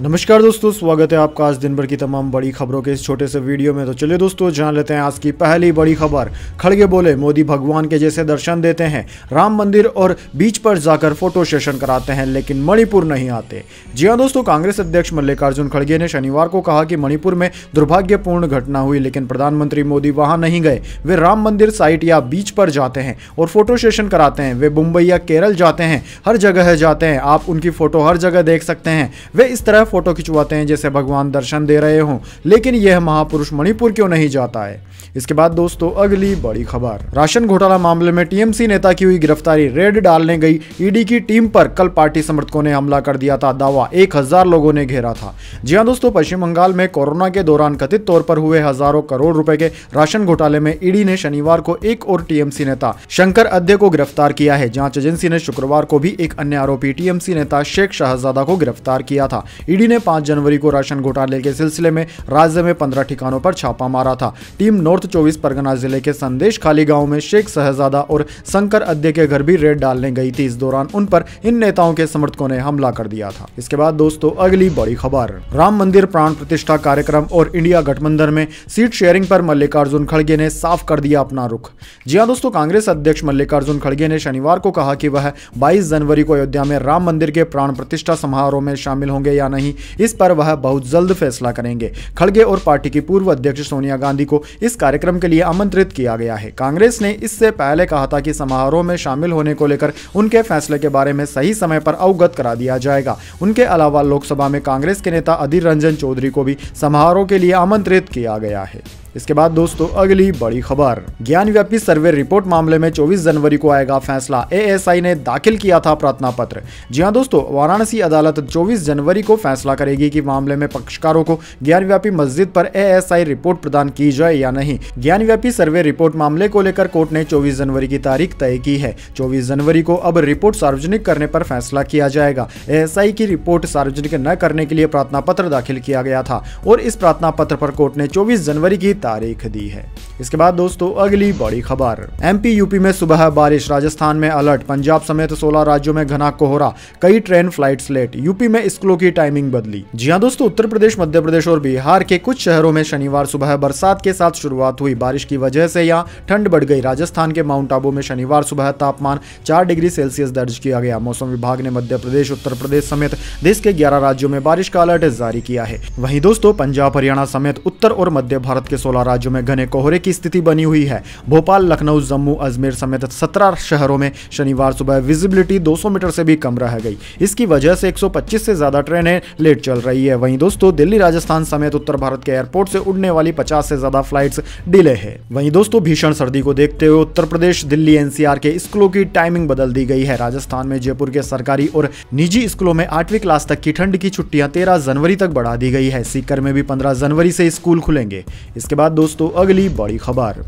नमस्कार दोस्तों स्वागत है आपका आज दिन भर की तमाम बड़ी खबरों के इस छोटे से वीडियो में तो चलिए दोस्तों जान लेते हैं आज की पहली बड़ी खबर खड़गे बोले मोदी भगवान के जैसे दर्शन देते हैं राम मंदिर और बीच पर जाकर फोटो सेशन कराते हैं लेकिन मणिपुर नहीं आते जी हाँ दोस्तों कांग्रेस अध्यक्ष मल्लिकार्जुन खड़गे ने शनिवार को कहा कि मणिपुर में दुर्भाग्यपूर्ण घटना हुई लेकिन प्रधानमंत्री मोदी वहां नहीं गए वे राम मंदिर साइट या बीच पर जाते हैं और फोटो सेशन कराते हैं वे मुंबई या केरल जाते हैं हर जगह जाते हैं आप उनकी फोटो हर जगह देख सकते हैं वे इस तरह फोटो खिंचवाते हैं जैसे भगवान दर्शन दे रहे हों लेकिन यह महापुरुष मणिपुर क्यों नहीं जाता है इसके बाद दोस्तों अगली बड़ी खबर राशन घोटाला मामले में टीएमसी नेता की हुई गिरफ्तारी रेड डालने गई ईडी की टीम पर कल पार्टी समर्थकों ने हमला कर दिया था दावा एक हजार लोगों ने घेरा था जी हाँ दोस्तों पश्चिम बंगाल में कोरोना के दौरान कथित तौर पर हुए हजारों करोड़ रुपए के राशन घोटाले में ईडी ने शनिवार को एक और टीएमसी नेता शंकर अध्यय को गिरफ्तार किया है जांच एजेंसी ने शुक्रवार को भी एक अन्य आरोपी टीएमसी नेता शेख शाहजादा को गिरफ्तार किया था ईडी ने पांच जनवरी को राशन घोटाले के सिलसिले में राज्य में पंद्रह ठिकानों पर छापा मारा था टीम नॉर्थ नॉर्थ चौबीस परगना जिले के संदेश खाली गांव में शेख शहजादा और शंकर अध्यय के घर भी रेड डालने गई थी इस दौरान उन पर इन नेताओं के समर्थकों ने हमला कर दिया था इसके बाद दोस्तों अगली बड़ी खबर राम मंदिर प्राण प्रतिष्ठा कार्यक्रम और इंडिया गठबंधन में सीट शेयरिंग पर मल्लिकार्जुन खड़गे ने साफ कर दिया अपना रुख जी हाँ दोस्तों कांग्रेस अध्यक्ष मल्लिकार्जुन खड़गे ने शनिवार को कहा की वह बाईस जनवरी को अयोध्या में राम मंदिर के प्राण प्रतिष्ठा समारोह में शामिल होंगे या नहीं इस पर वह बहुत जल्द फैसला करेंगे खड़गे और पार्टी की पूर्व अध्यक्ष सोनिया गांधी को इस कार्य कार्यक्रम के लिए आमंत्रित किया गया है कांग्रेस ने इससे पहले कहा था कि समारोह में शामिल होने को लेकर उनके फैसले के बारे में सही समय पर अवगत करा दिया जाएगा उनके अलावा लोकसभा में कांग्रेस के नेता अधीर रंजन चौधरी को भी समारोह के लिए आमंत्रित किया गया है इसके बाद दोस्तों अगली बड़ी खबर ज्ञान व्यापी सर्वे रिपोर्ट मामले में 24 जनवरी को आएगा फैसला एएसआई ने दाखिल किया था प्रार्थना पत्र जी हाँ दोस्तों वाराणसी अदालत 24 जनवरी को फैसला करेगी कि मामले में पक्षकारों को ज्ञान व्यापी मस्जिद पर एएसआई रिपोर्ट प्रदान की जाए या नहीं ज्ञान व्यापी सर्वे रिपोर्ट मामले को लेकर कोर्ट ने चौबीस जनवरी की तारीख तय की है चौबीस जनवरी को अब रिपोर्ट सार्वजनिक करने पर फैसला किया जाएगा ए की रिपोर्ट सार्वजनिक न करने के लिए प्रार्थना पत्र दाखिल किया गया था और इस प्रार्थना पत्र पर कोर्ट ने चौबीस जनवरी की तारीख दी है इसके बाद दोस्तों अगली बड़ी खबर एमपी यूपी में सुबह बारिश राजस्थान में अलर्ट पंजाब समेत 16 राज्यों में घना कोहरा कई ट्रेन फ्लाइट लेट यूपी में स्कूलों की टाइमिंग बदली जी हाँ दोस्तों उत्तर प्रदेश मध्य प्रदेश और बिहार के कुछ शहरों में शनिवार सुबह बरसात के साथ शुरुआत हुई बारिश की वजह से यहाँ ठंड बढ़ गई राजस्थान के माउंट आबू में शनिवार सुबह तापमान चार डिग्री सेल्सियस दर्ज किया गया मौसम विभाग ने मध्य प्रदेश उत्तर प्रदेश समेत देश के ग्यारह राज्यों में बारिश का अलर्ट जारी किया है वहीं दोस्तों पंजाब हरियाणा समेत उत्तर और मध्य भारत के सोलह सोलह राज्यों में घने कोहरे की स्थिति बनी हुई है भोपाल लखनऊ जम्मू अजमेर समेत सत्रह शहरों में शनिवार सुबह विजिबिलिटी 200 मीटर से भी कम रह गई इसकी वजह से 125 से ज्यादा ट्रेनें लेट चल रही है वहीं दोस्तों दिल्ली राजस्थान समेत उत्तर भारत के एयरपोर्ट से उड़ने वाली पचास से ज्यादा फ्लाइट डिले है वही दोस्तों भीषण सर्दी को देखते हुए उत्तर प्रदेश दिल्ली एनसीआर के स्कूलों की टाइमिंग बदल दी गई है राजस्थान में जयपुर के सरकारी और निजी स्कूलों में आठवीं क्लास तक की ठंड की छुट्टियां तेरह जनवरी तक बढ़ा दी गई है सीकर में भी पंद्रह जनवरी से स्कूल खुलेंगे इसके बाद बाद दोस्तों अगली बड़ी खबर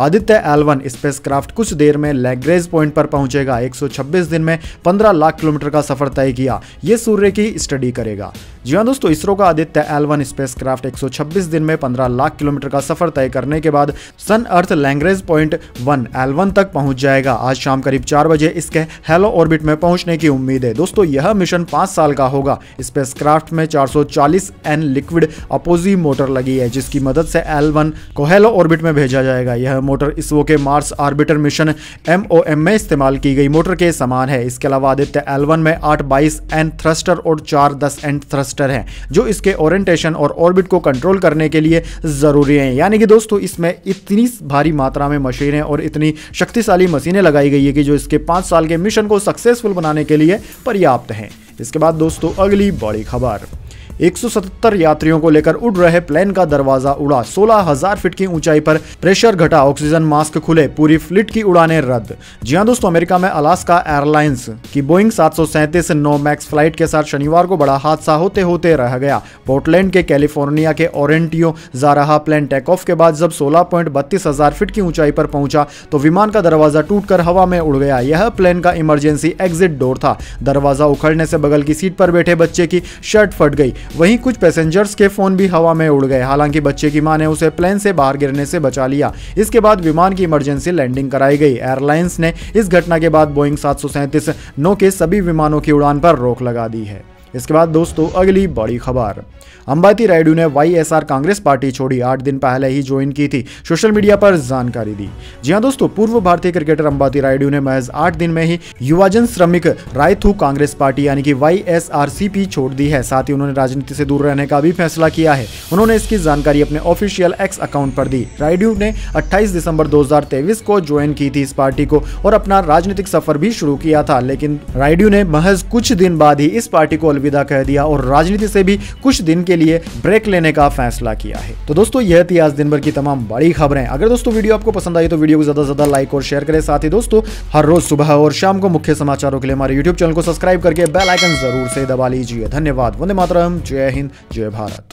आदित्य एलवन स्पेसक्राफ्ट कुछ देर में लैग्रेज पॉइंट पर पहुंचेगा 126 दिन में 15 लाख किलोमीटर का सफर तय किया ये सूर्य की स्टडी करेगा जी हाँ दोस्तों इसरो का आदित्य स्पेस क्राफ्ट एक दिन में 15 लाख किलोमीटर का सफर तय करने के बाद sun earth Lagrange point one one तक पहुंच जाएगा आज शाम करीब चार बजे इसके हेलो ऑर्बिट में पहुंचने की उम्मीद है दोस्तों यह मिशन पांच साल का होगा स्पेस क्राफ्ट में 440 एन लिक्विड अपोजी मोटर लगी है जिसकी मदद से एलवन को हेलो ऑर्बिट में भेजा जाएगा यह मोटर इसरो के मार्स आर्बिटर मिशन एम में इस्तेमाल की गई मोटर के समान है इसके अलावा आदित्य एल में आठ बाईस एन थ्रस्टर और चार दस एन थ्रस्टर हैं जो इसके ओरेंटेशन और ऑर्बिट को कंट्रोल करने के लिए ज़रूरी हैं यानी कि दोस्तों इसमें इतनी भारी मात्रा में मशीनें और इतनी शक्तिशाली मशीनें लगाई गई है कि जो इसके पाँच साल के मिशन को सक्सेसफुल बनाने के लिए पर्याप्त हैं इसके बाद दोस्तों अगली बड़ी खबर 177 यात्रियों को लेकर उड़ रहे प्लेन का दरवाजा उड़ा सोलह हजार फीट की ऊंचाई पर प्रेशर घटा ऑक्सीजन मास्क खुले पूरी फ्लिट की उड़ाने रद्द जी हाँ दोस्तों अमेरिका में अलास्का एयरलाइंस की बोइंग सात सौ सैंतीस नो मैक्स फ्लाइट के साथ शनिवार को बड़ा हादसा होते होते रह गया पोर्टलैंड के कैलिफोर्निया के ओरेंटियो जा रहा प्लेन टेक ऑफ के बाद जब सोलह पॉइंट बत्तीस हजार फीट की ऊंचाई पर पहुंचा तो विमान का दरवाजा टूटकर हवा में उड़ गया यह प्लेन का इमरजेंसी एग्जिट डोर था दरवाजा उखड़ने से बगल की सीट पर बैठे बच्चे की शर्ट फट गई वहीं कुछ पैसेंजर्स के फोन भी हवा में उड़ गए हालांकि बच्चे की मां ने उसे प्लेन से बाहर गिरने से बचा लिया इसके बाद विमान की इमरजेंसी लैंडिंग कराई गई एयरलाइंस ने इस घटना के बाद बोइंग सात नौ के सभी विमानों की उड़ान पर रोक लगा दी है इसके बाद दोस्तों अगली बड़ी खबर अंबाती रायडू ने वाईएसआर कांग्रेस पार्टी छोड़ी आठ दिन पहले ही ज्वाइन की थी सोशल मीडिया पर जानकारी दी जी हाँ दोस्तों पूर्व भारतीय क्रिकेटर अंबाती रायडू ने महज आठ दिन में ही युवाजन श्रमिक रायथू कांग्रेस पार्टी यानी कि वाई छोड़ दी है साथ ही उन्होंने राजनीति से दूर रहने का भी फैसला किया है उन्होंने इसकी जानकारी अपने ऑफिशियल एक्स अकाउंट पर दी रायडू ने अट्ठाईस दिसंबर दो को ज्वाइन की थी इस पार्टी को और अपना राजनीतिक सफर भी शुरू किया था लेकिन रायडू ने महज कुछ दिन बाद ही इस पार्टी को अलविदा कह दिया और राजनीति से भी कुछ दिन के लिए ब्रेक लेने का फैसला किया है तो दोस्तों यह थी आज दिन भर की तमाम बड़ी खबरें अगर दोस्तों वीडियो आपको पसंद आई तो वीडियो को ज्यादा से ज्यादा लाइक और शेयर करें साथ ही दोस्तों हर रोज सुबह और शाम को मुख्य समाचारों के लिए हमारे यूट्यूब चैनल को सब्सक्राइब करके बेलाइकन जरूर से दबा लीजिए धन्यवाद वंदे मातरम जय हिंद जय भारत